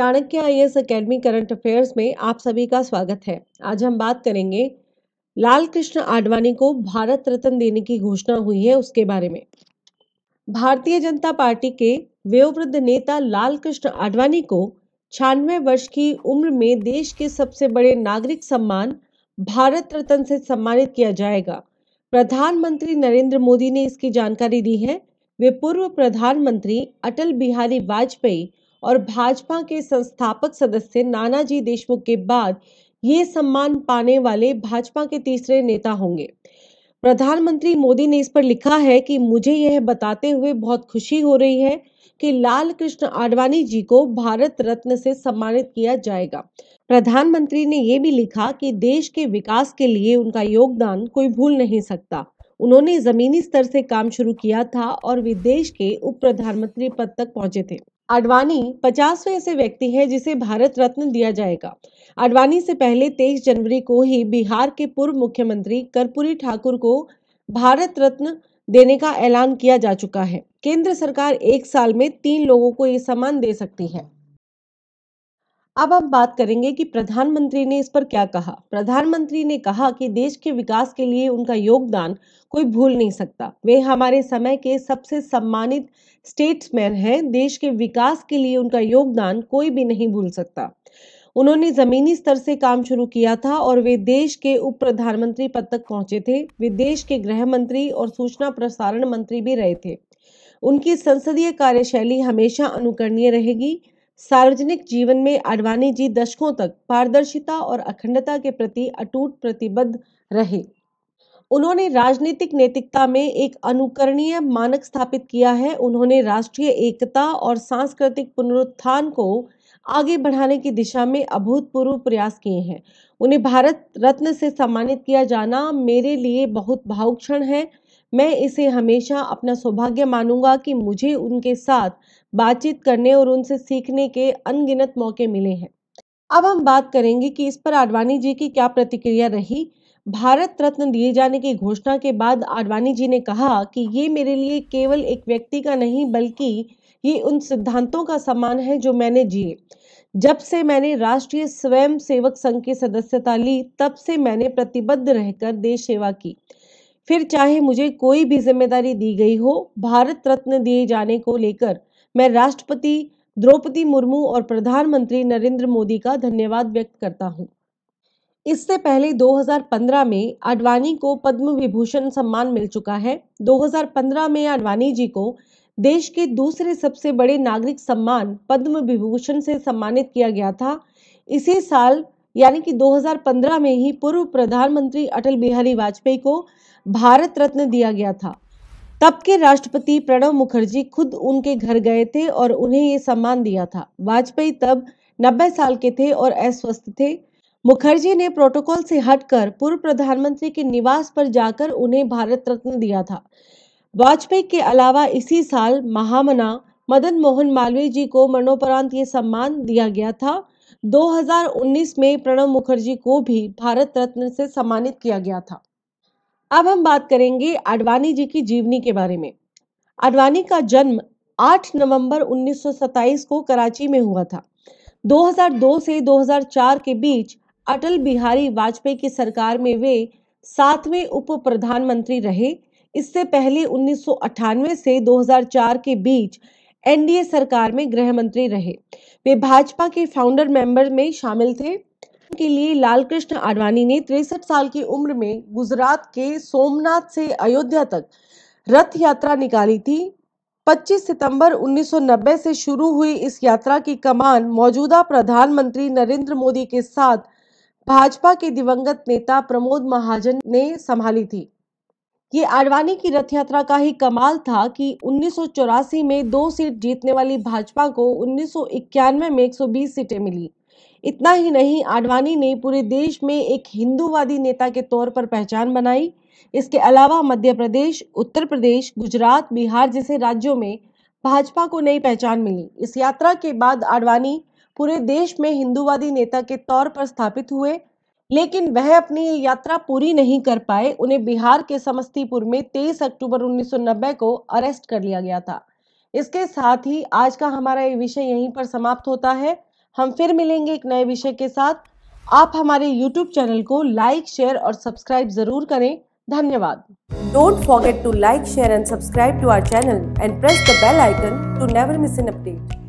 Chanakya I S academy current affairs में आप सभी का स्वागत है आज हम बात करेंगे लाल कृष्ण आडवाणी को भारत रत्न देने की घोषणा हुई है उसके बारे में भारतीय जनता पार्टी के वयोवृद्ध नेता लाल कृष्ण आडवाणी को छियानवे वर्ष की उम्र में देश के सबसे बड़े नागरिक सम्मान भारत रत्न से सम्मानित किया जाएगा प्रधानमंत्री नरेंद्र मोदी ने इसकी जानकारी दी है वे पूर्व प्रधानमंत्री अटल बिहारी वाजपेयी और भाजपा के संस्थापक सदस्य नानाजी देशमुख के बाद ये सम्मान पाने वाले भाजपा के तीसरे नेता होंगे प्रधानमंत्री मोदी ने इस पर लिखा है कि मुझे यह बताते हुए बहुत खुशी हो रही है कि लाल कृष्ण आडवाणी जी को भारत रत्न से सम्मानित किया जाएगा प्रधानमंत्री ने यह भी लिखा कि देश के विकास के लिए उनका योगदान कोई भूल नहीं सकता उन्होंने जमीनी स्तर से काम शुरू किया था और वे देश के उप प्रधानमंत्री पद तक पहुंचे थे आडवाणी पचासवें ऐसे व्यक्ति हैं जिसे भारत रत्न दिया जाएगा आडवाणी से पहले तेईस जनवरी को ही बिहार के पूर्व मुख्यमंत्री कर्पूरी ठाकुर को भारत रत्न देने का ऐलान किया जा चुका है केंद्र सरकार एक साल में तीन लोगों को ये सम्मान दे सकती है अब हम बात करेंगे कि प्रधानमंत्री ने इस पर क्या कहा प्रधानमंत्री ने कहा कि देश के विकास के लिए उनका योगदान कोई भूल नहीं सकता वे हमारे समय के सबसे सम्मानित स्टेट्समैन हैं देश के विकास के लिए उनका योगदान कोई भी नहीं भूल सकता उन्होंने जमीनी स्तर से काम शुरू किया था और वे देश के उप प्रधानमंत्री पद तक पहुंचे थे वे देश के गृह मंत्री और सूचना प्रसारण मंत्री भी रहे थे उनकी संसदीय कार्यशैली हमेशा अनुकरणीय रहेगी सार्वजनिक जीवन में आडवाणी जी दशकों तक पारदर्शिता और अखंडता के प्रति अटूट प्रतिबद्ध रहे उन्होंने राजनीतिक नैतिकता में एक अनुकरणीय मानक स्थापित किया है उन्होंने राष्ट्रीय एकता और सांस्कृतिक पुनरुत्थान को आगे बढ़ाने की दिशा में अभूतपूर्व प्रयास किए हैं उन्हें भारत रत्न से सम्मानित किया जाना मेरे लिए बहुत भावुक क्षण है मैं इसे हमेशा अपना सौभाग्य मानूंगा कि मुझे उनके साथ बातचीत करने और उनसे सीखने के अनगिनत मौके मिले हैं अब हम बात करेंगे कि इस पर आडवाणी जी की क्या प्रतिक्रिया रही भारत रत्न दिए जाने की घोषणा के बाद आडवाणी जी ने कहा कि ये मेरे लिए केवल एक व्यक्ति का नहीं बल्कि ये उन सिद्धांतों का सम्मान है जो मैंने जिए जब से मैंने राष्ट्रीय स्वयं सेवक संघ की सदस्यता ली तब से मैंने प्रतिबद्ध रहकर देश सेवा की फिर चाहे मुझे कोई भी जिम्मेदारी दी गई हो भारत रत्न दिए जाने को लेकर मैं राष्ट्रपति द्रौपदी मुर्मू और प्रधानमंत्री नरेंद्र मोदी का धन्यवाद व्यक्त करता हूँ इससे पहले 2015 में आडवाणी को पद्म विभूषण सम्मान मिल चुका है 2015 में आडवाणी जी को देश के दूसरे सबसे बड़े नागरिक सम्मान पद्म विभूषण से सम्मानित किया गया था इसी साल यानी कि 2015 में ही पूर्व प्रधानमंत्री अटल बिहारी वाजपेयी को भारत रत्न दिया गया था तब के राष्ट्रपति प्रणब मुखर्जी खुद उनके घर गए थे और उन्हें ये सम्मान दिया था वाजपेयी तब 90 साल के थे और अस्वस्थ थे मुखर्जी ने प्रोटोकॉल से हटकर पूर्व प्रधानमंत्री के निवास पर जाकर उन्हें भारत रत्न दिया था वाजपेयी के अलावा इसी साल महामना मदन मोहन मालवीय जी को मरणोपरांत ये सम्मान दिया गया था 2019 में प्रणब मुखर्जी को भी भारत रत्न से सम्मानित किया गया था अब हम बात करेंगे आडवाणी जी की जीवनी के बारे में आडवाणी का जन्म 8 नवंबर 1927 को कराची में हुआ था 2002 से 2004 के बीच अटल बिहारी वाजपेयी की सरकार में वे सातवें उप प्रधानमंत्री रहे इससे पहले उन्नीस से 2004 के बीच एनडीए सरकार में गृह मंत्री रहे वे भाजपा के फाउंडर मेंबर में शामिल थे के लिए लालकृष्ण आडवाणी ने तिरसठ साल की उम्र में गुजरात के सोमनाथ से अयोध्या तक रथ यात्रा निकाली थी 25 सितंबर 1990 से शुरू हुई इस यात्रा की कमान मौजूदा प्रधानमंत्री नरेंद्र मोदी के साथ भाजपा के दिवंगत नेता प्रमोद महाजन ने संभाली थी ये आडवाणी की रथ यात्रा का ही कमाल था कि उन्नीस में दो सीट जीतने वाली भाजपा को उन्नीस में 120 सीटें मिली इतना ही नहीं आडवाणी ने पूरे देश में एक हिंदूवादी नेता के तौर पर पहचान बनाई इसके अलावा मध्य प्रदेश उत्तर प्रदेश गुजरात बिहार जैसे राज्यों में भाजपा को नई पहचान मिली इस यात्रा के बाद आडवाणी पूरे देश में हिंदूवादी नेता के तौर पर स्थापित हुए लेकिन वह अपनी यात्रा पूरी नहीं कर पाए उन्हें बिहार के समस्तीपुर में 23 अक्टूबर 1990 को अरेस्ट कर लिया गया था इसके साथ ही आज का हमारा ये विषय यहीं पर समाप्त होता है हम फिर मिलेंगे एक नए विषय के साथ आप हमारे YouTube चैनल को लाइक शेयर और सब्सक्राइब जरूर करें धन्यवाद don't forget to like share and subscribe to our channel and press the bell icon to never miss an update